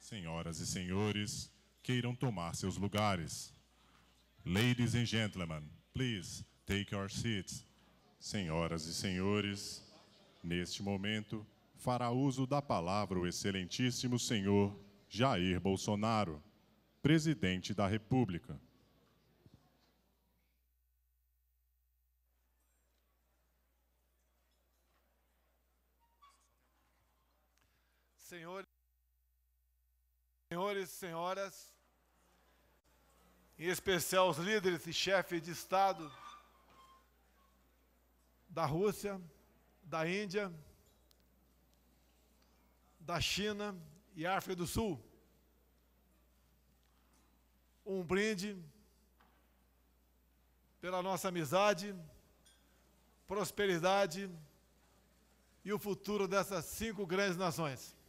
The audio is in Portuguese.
Senhoras e senhores, queiram tomar seus lugares. Ladies and gentlemen, please take your seats. Senhoras e senhores, neste momento fará uso da palavra o excelentíssimo senhor Jair Bolsonaro, presidente da República. Senhores senhores e senhoras, em especial os líderes e chefes de Estado da Rússia, da Índia, da China e África do Sul. Um brinde pela nossa amizade, prosperidade e o futuro dessas cinco grandes nações.